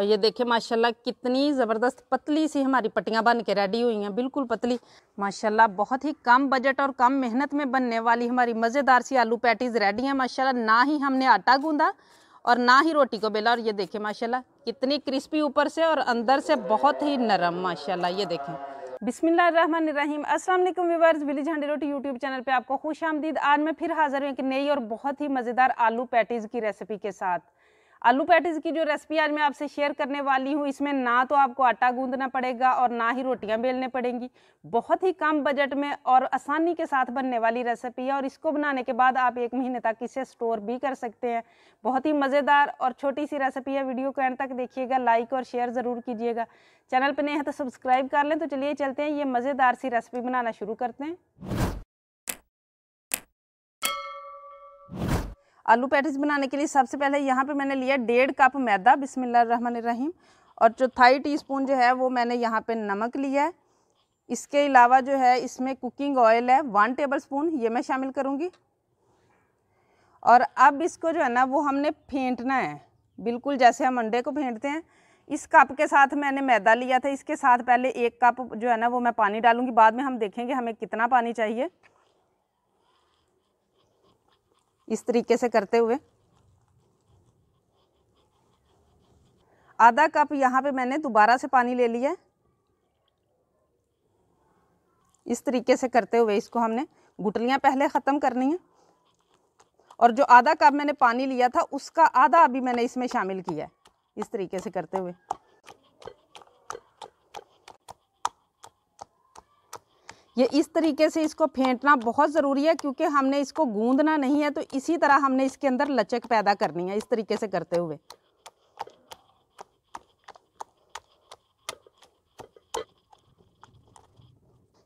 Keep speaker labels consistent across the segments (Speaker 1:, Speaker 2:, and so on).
Speaker 1: और ये देखिए माशाल्लाह कितनी ज़बरदस्त पतली सी हमारी पट्टियाँ बन के रेडी हुई हैं बिल्कुल पतली माशाल्लाह बहुत ही कम बजट और कम मेहनत में बनने वाली हमारी मज़ेदार सी आलू पैटीज़ रेडी हैं माशाल्लाह ना ही हमने आटा गूँधा और ना ही रोटी को बेला और ये देखें माशाल्लाह कितनी क्रिस्पी ऊपर से और अंदर से बहुत ही नरम माशाल्लाह ये देखें बिसमीम असलम व्यवर्स विली झंडी रोटी यूट्यूब चैनल पे आपको खुश आमदीद आज मैं फिर हाजिर हूँ एक नई और बहुत ही मज़ेदार आलू पैटीज़ की रेसिपी के साथ आलू पैटिस की जो रेसिपी आज मैं आपसे शेयर करने वाली हूँ इसमें ना तो आपको आटा गूंदना पड़ेगा और ना ही रोटियाँ बेलने पड़ेंगी बहुत ही कम बजट में और आसानी के साथ बनने वाली रेसिपी है और इसको बनाने के बाद आप एक महीने तक इसे स्टोर भी कर सकते हैं बहुत ही मज़ेदार और छोटी सी रेसिपी है वीडियो को एंड तक देखिएगा लाइक और शेयर ज़रूर कीजिएगा चैनल पर नहीं है तो सब्सक्राइब कर लें तो चलिए चलते हैं ये मज़ेदार सी रेसिपी बनाना शुरू करते हैं आलू पैटिस बनाने के लिए सबसे पहले यहाँ पे मैंने लिया डेढ़ कप मैदा बिसमीम और चौथाई स्पून जो है वो मैंने यहाँ पे नमक लिया है इसके अलावा जो है इसमें कुकिंग ऑयल है वन टेबल स्पून ये मैं शामिल करूँगी और अब इसको जो है ना वो हमने फेंटना है बिल्कुल जैसे हम अंडे को फेंटते हैं इस कप के साथ मैंने मैदा लिया था इसके साथ पहले एक कप जो है ना वो मैं पानी डालूंगी बाद में हम देखेंगे हमें कितना पानी चाहिए इस तरीके से करते हुए आधा कप यहाँ पे मैंने दोबारा से पानी ले लिया इस तरीके से करते हुए इसको हमने गुटलियाँ पहले ख़त्म करनी है और जो आधा कप मैंने पानी लिया था उसका आधा अभी मैंने इसमें शामिल किया है इस तरीके से करते हुए ये इस तरीके से इसको फेंटना बहुत ज़रूरी है क्योंकि हमने इसको गूंदना नहीं है तो इसी तरह हमने इसके अंदर लचक पैदा करनी है इस तरीके से करते हुए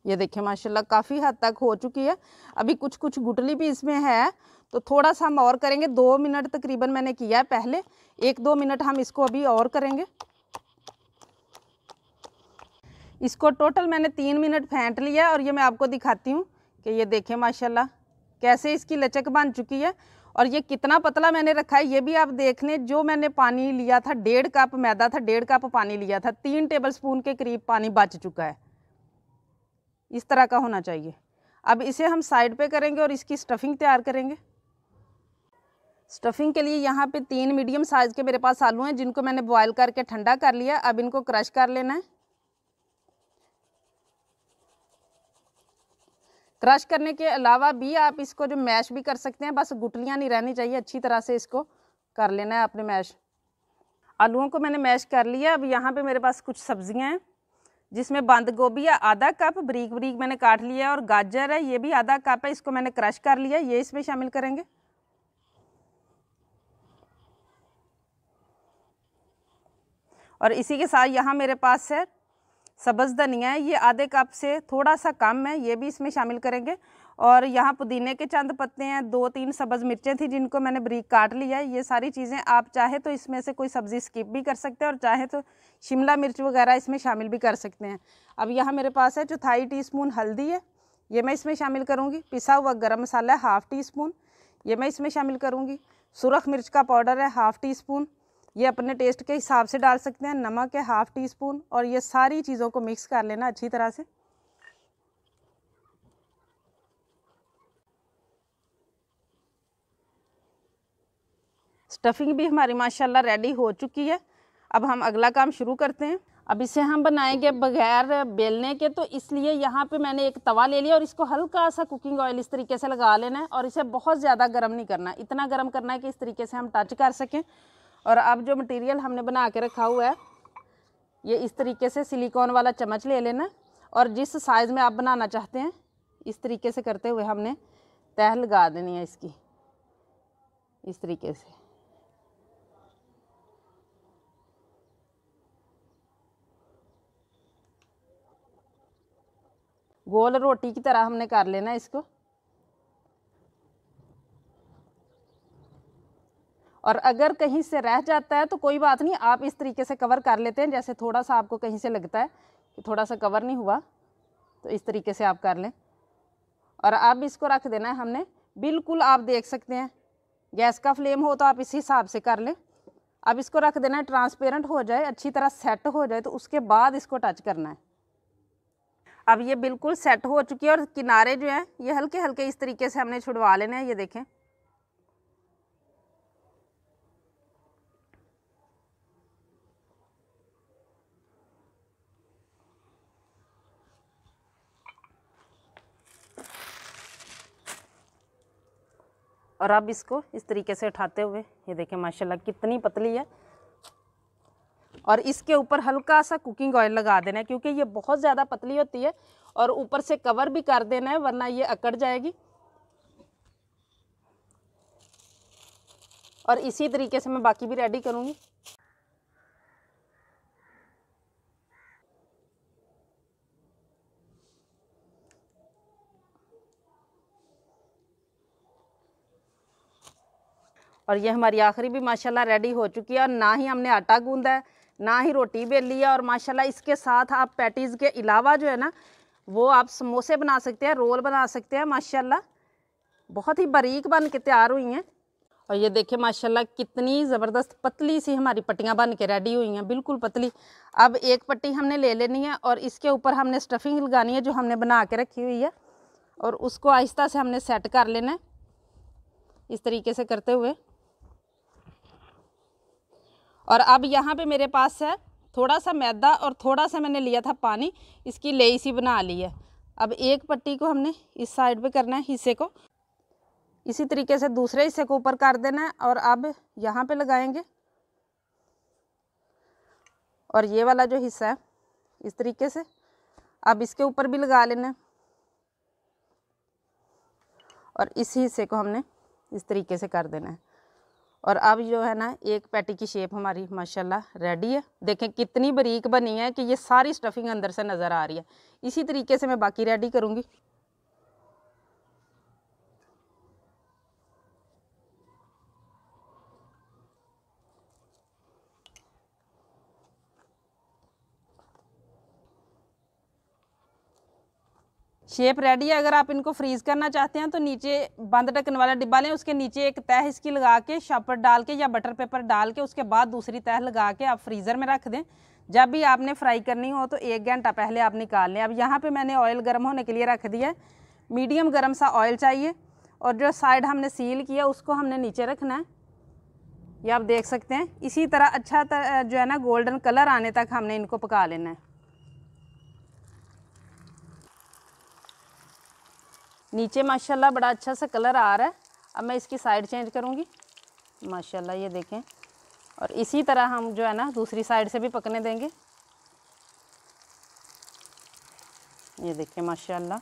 Speaker 1: ये देखिए माशाल्लाह काफ़ी हद तक हो चुकी है अभी कुछ कुछ गुटली भी इसमें है तो थोड़ा सा हम और करेंगे दो मिनट तकरीबन मैंने किया है पहले एक दो मिनट हम इसको अभी और करेंगे इसको टोटल मैंने तीन मिनट फेंट लिया और ये मैं आपको दिखाती हूँ कि ये देखें माशाल्लाह कैसे इसकी लचक बन चुकी है और ये कितना पतला मैंने रखा है ये भी आप देख लें जो मैंने पानी लिया था डेढ़ कप मैदा था डेढ़ कप पानी लिया था तीन टेबल स्पून के करीब पानी बच चुका है इस तरह का होना चाहिए अब इसे हम साइड पे करेंगे और इसकी स्टफिंग तैयार करेंगे स्टफिंग के लिए यहाँ पे तीन मीडियम साइज़ के मेरे पास आलू हैं जिनको मैंने बॉयल करके ठंडा कर लिया अब इनको क्रश कर लेना है क्रश करने के अलावा भी आप इसको जो मैश भी कर सकते हैं बस गुटलियाँ नहीं रहनी चाहिए अच्छी तरह से इसको कर लेना है आपने मैश आलूओं को मैंने मैश कर लिया अब यहाँ पे मेरे पास कुछ सब्जियाँ हैं जिसमें बंद गोभी है आधा कप बरीक बरीक मैंने काट लिया और गाजर है ये भी आधा कप है इसको मैंने क्रश कर लिया ये इसमें शामिल करेंगे और इसी के साथ यहाँ मेरे पास है सब्ज़ धनिया है ये आधे कप से थोड़ा सा कम है ये भी इसमें शामिल करेंगे और यहाँ पुदीने के चंद पत्ते हैं दो तीन सब्ज़ मिर्चें थी जिनको मैंने ब्रीक काट लिया है ये सारी चीज़ें आप चाहे तो इसमें से कोई सब्ज़ी स्किप भी कर सकते हैं और चाहे तो शिमला मिर्च वगैरह इसमें शामिल भी कर सकते हैं अब यहाँ मेरे पास है चौथाई टी स्पून हल्दी है ये मैं इसमें शामिल करूँगी पिसा हुआ गर्म मसाला है हाफ़ टी स्पून ये मैं इसमें शामिल करूँगी सुरख मिर्च का पाउडर है हाफ़ टी स्पून ये अपने टेस्ट के हिसाब से डाल सकते हैं नमक है हाफ़ टी स्पून और ये सारी चीज़ों को मिक्स कर लेना अच्छी तरह से स्टफिंग भी हमारी माशाल्लाह रेडी हो चुकी है अब हम अगला काम शुरू करते हैं अब इसे हम बनाएंगे बगैर बेलने के तो इसलिए यहाँ पे मैंने एक तवा ले लिया और इसको हल्का सा कुकिंग ऑयल इस तरीके से लगा लेना है और इसे बहुत ज़्यादा गर्म नहीं करना इतना गर्म करना है कि इस तरीके से हम टच कर सकें और अब जो मटेरियल हमने बना के रखा हुआ है ये इस तरीके से सिलिकॉन वाला चम्मच ले लेना और जिस साइज़ में आप बनाना चाहते हैं इस तरीके से करते हुए हमने तह लगा देनी है इसकी इस तरीके से गोल रोटी की तरह हमने कर लेना इसको और अगर कहीं से रह जाता है तो कोई बात नहीं आप इस तरीके से कवर कर लेते हैं जैसे थोड़ा सा आपको कहीं से लगता है कि थोड़ा सा कवर नहीं हुआ तो इस तरीके से आप कर लें और अब इसको रख देना है हमने बिल्कुल आप देख सकते हैं गैस का फ्लेम हो तो आप इसी हिसाब से कर लें अब इसको रख देना है ट्रांसपेरेंट हो जाए अच्छी तरह सेट हो जाए तो उसके बाद इसको टच करना है अब ये बिल्कुल सेट हो चुकी है और किनारे जो हैं ये हल्के हल्के इस तरीके से हमने छुड़वा लेने हैं ये देखें और अब इसको इस तरीके से उठाते हुए ये देखें माशाल्लाह कितनी पतली है और इसके ऊपर हल्का सा कुकिंग ऑयल लगा देना है क्योंकि ये बहुत ज़्यादा पतली होती है और ऊपर से कवर भी कर देना है वरना ये अकड़ जाएगी और इसी तरीके से मैं बाकी भी रेडी करूँगी और ये हमारी आखिरी भी माशाल्लाह रेडी हो चुकी है और ना ही हमने आटा गूंदा है ना ही रोटी बेली है और माशाल्लाह इसके साथ आप पैटीज़ के अलावा जो है ना वो आप समोसे बना सकते हैं रोल बना सकते हैं माशाल्लाह बहुत ही बारीक बन के तैयार हुई हैं और ये देखिए माशाल्लाह कितनी ज़बरदस्त पतली सी हमारी पट्टियाँ बन के रेडी हुई हैं बिल्कुल पतली अब एक पट्टी हमने ले लेनी है और इसके ऊपर हमने स्टफिंग लगानी है जो हमने बना के रखी हुई है और उसको आहिस्ता से हमने सेट कर लेना है इस तरीके से करते हुए और अब यहाँ पे मेरे पास है थोड़ा सा मैदा और थोड़ा सा मैंने लिया था पानी इसकी लेई सी बना ली है अब एक पट्टी को हमने इस साइड पे करना है हिस्से को इसी तरीके से दूसरे हिस्से को ऊपर कर देना है और अब यहाँ पे लगाएंगे और ये वाला जो हिस्सा है इस तरीके से अब इसके ऊपर भी लगा लेना है और इस हिस्से को हमने इस तरीके से कर देना है और अब जो है ना एक पैटी की शेप हमारी माशाल्लाह रेडी है देखें कितनी बरीक बनी है कि ये सारी स्टफिंग अंदर से नज़र आ रही है इसी तरीके से मैं बाकी रेडी करूँगी शेप रेडी है अगर आप इनको फ्रीज करना चाहते हैं तो नीचे बंद ढक्कन वाला डिब्बा लें उसके नीचे एक तह इसकी लगा के शापर डाल के या बटर पेपर डाल के उसके बाद दूसरी तह लगा के आप फ्रीज़र में रख दें जब भी आपने फ्राई करनी हो तो एक घंटा पहले आप निकाल लें अब यहाँ पे मैंने ऑयल गर्म होने के लिए रख दिया है मीडियम गर्म सा ऑयल चाहिए और जो साइड हमने सील किया उसको हमने नीचे रखना है ये आप देख सकते हैं इसी तरह अच्छा तर, जो है ना गोल्डन कलर आने तक हमने इनको पका लेना है नीचे माशाल्लाह बड़ा अच्छा सा कलर आ रहा है अब मैं इसकी साइड चेंज करूँगी माशाल्लाह ये देखें और इसी तरह हम जो है ना दूसरी साइड से भी पकने देंगे ये देखें माशाल्लाह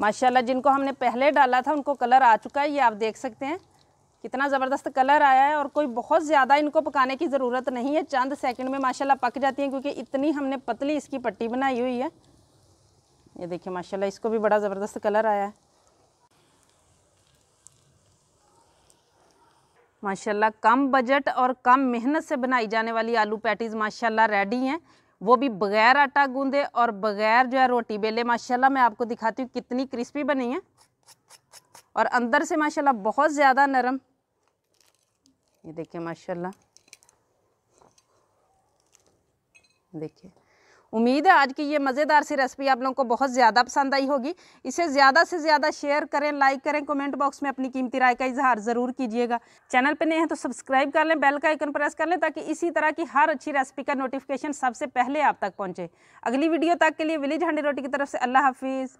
Speaker 1: माशाल्लाह जिनको हमने पहले डाला था उनको कलर आ चुका है ये आप देख सकते हैं कितना ज़बरदस्त कलर आया है और कोई बहुत ज़्यादा इनको पकाने की ज़रूरत नहीं है चंद सेकंड में माशाल्लाह पक जाती हैं क्योंकि इतनी हमने पतली इसकी पट्टी बनाई हुई है ये देखिए माशाल्लाह इसको भी बड़ा ज़बरदस्त कलर आया है माशाल्लाह कम बजट और कम मेहनत से बनाई जाने वाली आलू पैटीज़ माशाल्लाह रेडी हैं वो भी बग़ैर आटा गूँधे और बग़ैर जो है रोटी बेले माशाल्लाह मैं आपको दिखाती हूँ कितनी क्रिस्पी बनी है और अंदर से माशाल्लाह बहुत ज़्यादा नरम ये देखिए माशाल्लाह देखिए उम्मीद है आज की ये मज़ेदार सी रेसिपी आप लोगों को बहुत ज़्यादा पसंद आई होगी इसे ज़्यादा से ज़्यादा शेयर करें लाइक करें कमेंट बॉक्स में अपनी कीमती राय का इजहार ज़रूर कीजिएगा चैनल पर नए हैं तो सब्सक्राइब कर लें बेल का आइकन प्रेस कर लें ताकि इसी तरह की हर अच्छी रेसिपी का नोटिफिकेशन सबसे पहले आप तक पहुँचे अगली वीडियो तक के लिए विलेज हंडी रोटी की तरफ से अल्लाह हाफिज़